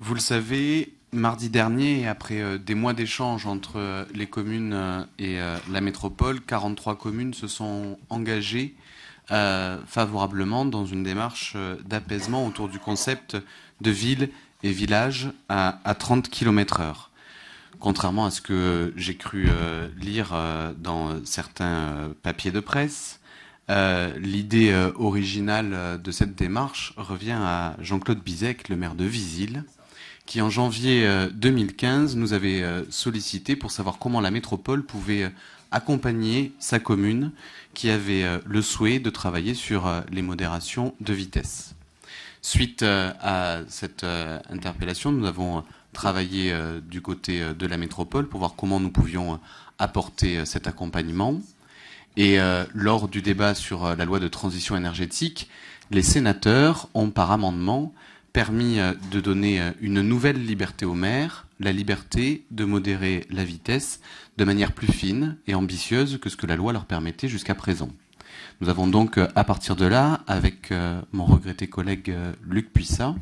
Vous le savez, mardi dernier, après euh, des mois d'échanges entre euh, les communes euh, et la métropole, 43 communes se sont engagées favorablement dans une démarche d'apaisement autour du concept de ville et village à, 30 km heure. Contrairement à ce que j'ai cru lire dans certains papiers de presse, l'idée originale de cette démarche revient à Jean-Claude Bizek, le maire de Visil, qui en janvier 2015 euh, nous avait euh, sollicité pour savoir comment la métropole pouvait euh, accompagner sa commune qui avait le souhait de travailler sur les modérations de vitesse. Suite à cette interpellation, nous avons travaillé du côté de la métropole pour voir comment nous pouvions apporter cet accompagnement. Et lors du débat sur la loi de transition énergétique, les sénateurs ont par amendement permis euh, de donner euh, une nouvelle liberté aux maires, la liberté de modérer la vitesse de manière plus fine et ambitieuse que ce que la loi leur permettait jusqu'à présent. Nous avons donc, euh, à partir de là, avec mon regretté collègue Luc Puissat,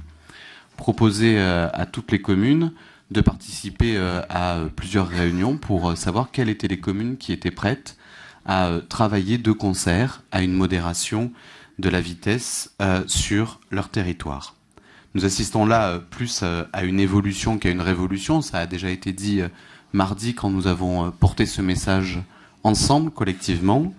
proposé à toutes les communes de participer à plusieurs réunions pour savoir quelles étaient les communes qui étaient prêtes à travailler de concert à une modération de la vitesse sur leur territoire nous assistons là euh, plus euh, à une évolution qu'à une révolution. Ça a déjà été dit euh, mardi quand nous avons porté ce message ensemble, collectivement.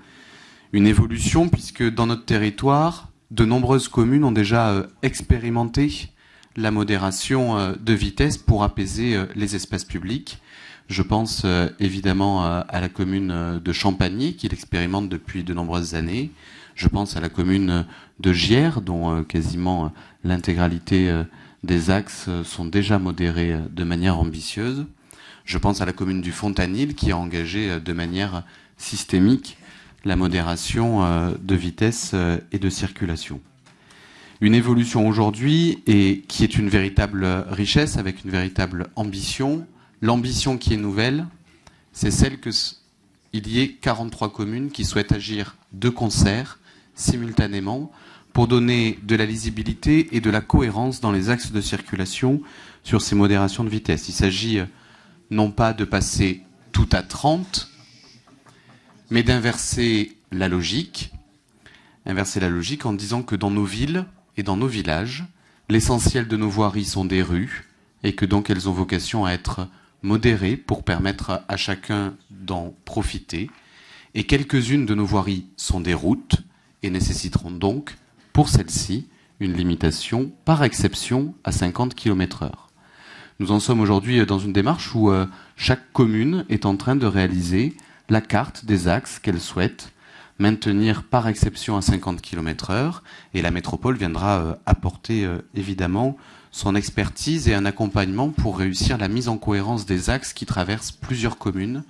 Une évolution puisque dans notre territoire, de nombreuses communes ont déjà expérimenté la modération de vitesse pour apaiser les espaces publics. Je pense évidemment à la commune de Champagny qui l'expérimente depuis de nombreuses années. Je pense à la commune de Gières, dont euh, quasiment euh, l'intégralité euh, des axes sont déjà modérés de manière ambitieuse. Je pense à la commune du Fontanil, qui a engagé de manière systémique la modération de vitesse et de circulation. Une évolution aujourd'hui et qui est une véritable richesse avec une véritable ambition. L'ambition qui est nouvelle, c'est celle que il y ait 43 communes qui souhaitent agir de concert simultanément pour donner de la lisibilité et de la cohérence dans les axes de circulation sur ces modérations de vitesse. Il s'agit euh, non pas de passer tout à 30, mais d'inverser la logique, inverser la logique en disant que dans nos villes et dans nos villages, l'essentiel de nos voiries sont des rues et que donc elles ont vocation à être modérées pour permettre à chacun d'en profiter. Et quelques-unes de nos voiries sont des routes et nécessiteront donc, pour celle-ci, une limitation par exception à 50 km/h. Nous en sommes aujourd'hui euh, dans une démarche où euh, chaque commune est en train de réaliser la carte des axes qu'elle souhaite maintenir par exception à 50 km/h et la métropole viendra euh, apporter évidemment son expertise et un accompagnement pour réussir la mise en cohérence des axes qui traversent plusieurs communes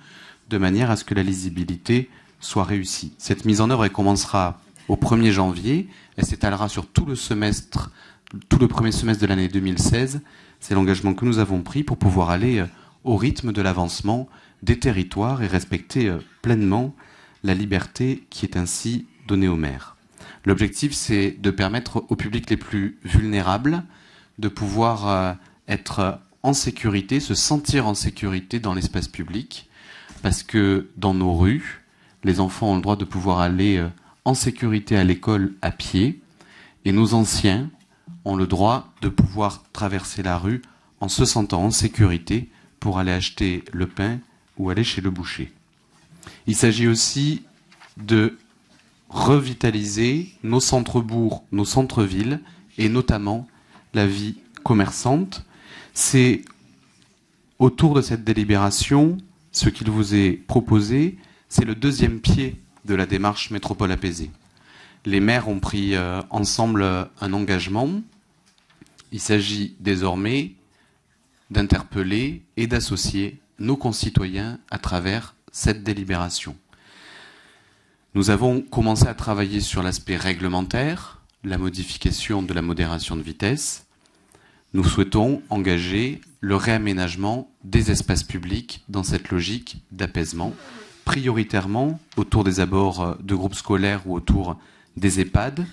de manière à ce que la lisibilité soit réussie. Cette mise en œuvre commencera au 1er janvier. Elle s'étalera sur tout le semestre, tout le premier semestre de l'année 2016. C'est l'engagement que nous avons pris pour pouvoir aller euh, au rythme de l'avancement des territoires et respecter euh, pleinement la liberté qui est ainsi donnée aux maires. L'objectif, c'est de permettre aux publics les plus vulnérables de pouvoir euh, être en sécurité, se sentir en sécurité dans l'espace public, parce que dans nos rues, les enfants ont le droit de pouvoir aller en sécurité à l'école à pied et nos anciens ont le droit de pouvoir traverser la rue en se sentant en sécurité pour aller acheter le pain ou aller chez le boucher. Il s'agit aussi de revitaliser nos centres-bourgs, nos centres-villes et notamment la vie commerçante. C'est autour de cette délibération, ce qu'il vous est proposé, c'est le deuxième pied de la démarche Métropole apaisée. Les maires ont pris euh, ensemble un engagement. Il s'agit désormais d'interpeller et d'associer nos concitoyens à travers cette délibération. Nous avons commencé à travailler sur l'aspect réglementaire, la modification de la modération de vitesse. Nous souhaitons engager le réaménagement des espaces publics dans cette logique d'apaisement prioritairement autour des abords euh, de groupes scolaires ou autour des EHPAD,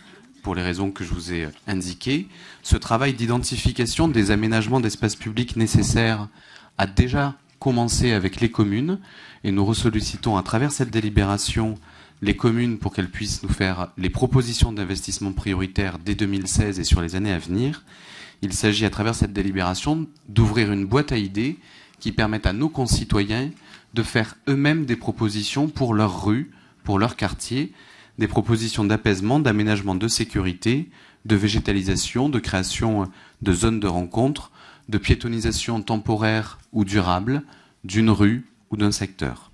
pour les raisons que je vous ai euh, indiquées. Ce travail d'identification des aménagements d'espaces publics nécessaires a déjà commencé avec les communes et nous ressollicitons à travers cette délibération les communes pour qu'elles puissent nous faire les propositions d'investissement prioritaires dès 2016 et sur les années à venir. Il s'agit à travers cette délibération d'ouvrir une boîte à idées qui permettent à nos concitoyens de faire eux-mêmes des propositions pour leur rue, pour leur quartier, des propositions d'apaisement, d'aménagement de sécurité, de végétalisation, de création de zones de rencontre, de piétonisation temporaire ou durable d'une rue ou d'un secteur.